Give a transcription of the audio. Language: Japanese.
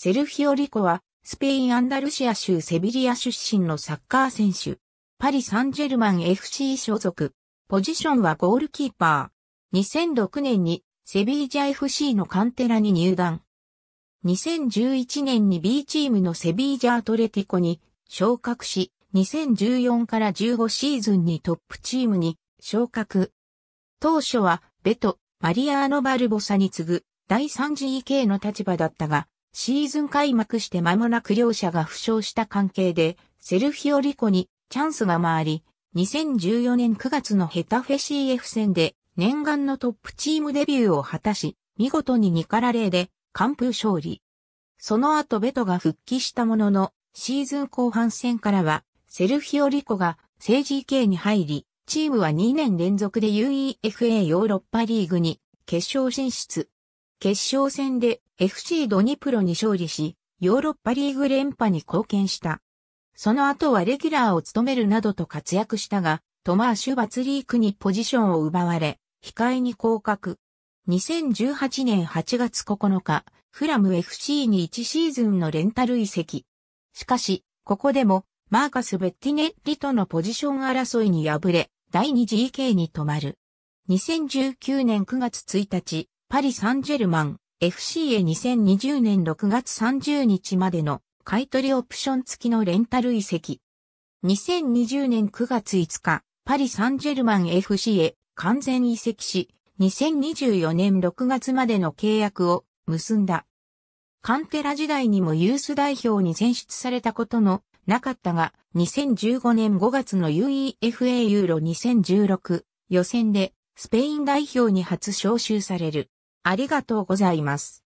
セルフィオ・リコは、スペイン・アンダルシア州セビリア出身のサッカー選手。パリ・サンジェルマン FC 所属。ポジションはゴールキーパー。2006年にセビージャ FC のカンテラに入団。2011年に B チームのセビージャアトレティコに昇格し、2014から15シーズンにトップチームに昇格。当初はベト、マリアーノ・バルボサに次ぐ第 3GK の立場だったが、シーズン開幕して間もなく両者が負傷した関係で、セルフィオリコにチャンスが回り、2014年9月のヘタフェ CF 戦で念願のトップチームデビューを果たし、見事に2から0で完封勝利。その後ベトが復帰したものの、シーズン後半戦からは、セルフィオリコが政治系に入り、チームは2年連続で UEFA ヨーロッパリーグに決勝進出。決勝戦で FC ドニプロに勝利し、ヨーロッパリーグ連覇に貢献した。その後はレギュラーを務めるなどと活躍したが、トマーシュ・バツリークにポジションを奪われ、控えに降格。2018年8月9日、フラム FC に1シーズンのレンタル移籍。しかし、ここでも、マーカス・ベッティネッリとのポジション争いに敗れ、第 2GK に止まる。2019年9月1日、パリ・サンジェルマン、FCA2020 年6月30日までの買取オプション付きのレンタル移籍。2020年9月5日、パリ・サンジェルマン FC へ完全移籍し、2024年6月までの契約を結んだ。カンテラ時代にもユース代表に選出されたことのなかったが、2015年5月の UEFA ユーロ2016予選でスペイン代表に初招集される。ありがとうございます。